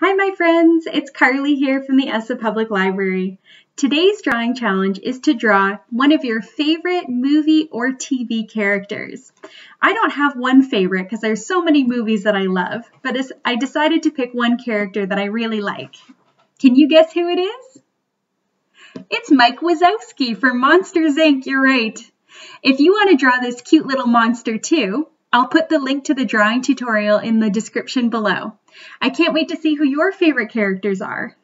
Hi my friends, it's Carly here from the ESSA Public Library. Today's drawing challenge is to draw one of your favorite movie or TV characters. I don't have one favorite because there's so many movies that I love, but I decided to pick one character that I really like. Can you guess who it is? It's Mike Wazowski from Monsters Inc. You're right. If you want to draw this cute little monster too, I'll put the link to the drawing tutorial in the description below. I can't wait to see who your favorite characters are.